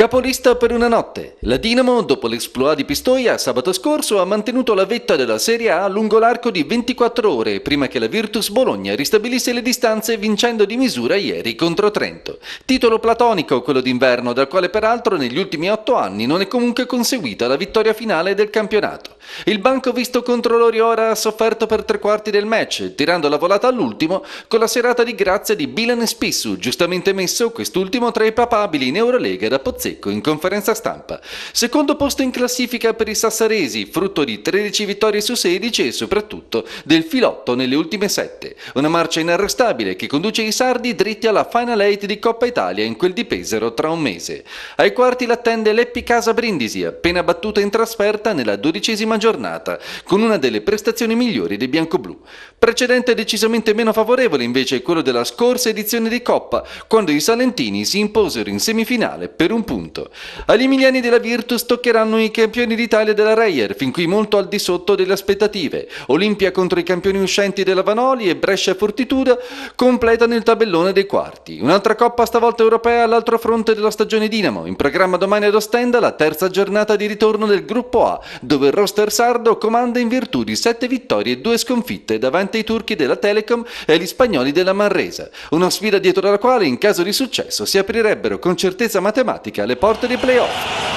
Capolista per una notte, la Dinamo, dopo l'exploit di Pistoia sabato scorso, ha mantenuto la vetta della Serie A lungo l'arco di 24 ore prima che la Virtus Bologna ristabilisse le distanze vincendo di misura ieri contro Trento. Titolo platonico quello d'inverno, dal quale peraltro negli ultimi otto anni non è comunque conseguita la vittoria finale del campionato. Il banco visto contro l'Oriora ha sofferto per tre quarti del match, tirando la volata all'ultimo con la serata di grazia di Bilan Spissu, giustamente messo quest'ultimo tra i papabili in Eurolega da Pozzecco in conferenza stampa. Secondo posto in classifica per i sassaresi, frutto di 13 vittorie su 16 e soprattutto del filotto nelle ultime 7. Una marcia inarrestabile che conduce i sardi dritti alla Final 8 di Coppa Italia in quel di Pesaro tra un mese. Ai quarti l'attende Leppi Casa Brindisi, appena battuta in trasferta nella dodicesima giornata, con una delle prestazioni migliori dei bianco-blu. Precedente decisamente meno favorevole invece è quello della scorsa edizione di Coppa, quando i Salentini si imposero in semifinale per un punto. Agli emiliani della Virtus toccheranno i campioni d'Italia della Reyer, fin qui molto al di sotto delle aspettative. Olimpia contro i campioni uscenti della Vanoli e Brescia Fortituda completano il tabellone dei quarti. Un'altra Coppa stavolta europea all'altro fronte della stagione Dinamo, in programma domani ad Ostenda la terza giornata di ritorno del gruppo A, dove il roster l'Oster Sardo comanda in virtù di 7 vittorie e 2 sconfitte davanti ai turchi della Telecom e agli spagnoli della Manresa, una sfida dietro la quale in caso di successo si aprirebbero con certezza matematica le porte dei playoff.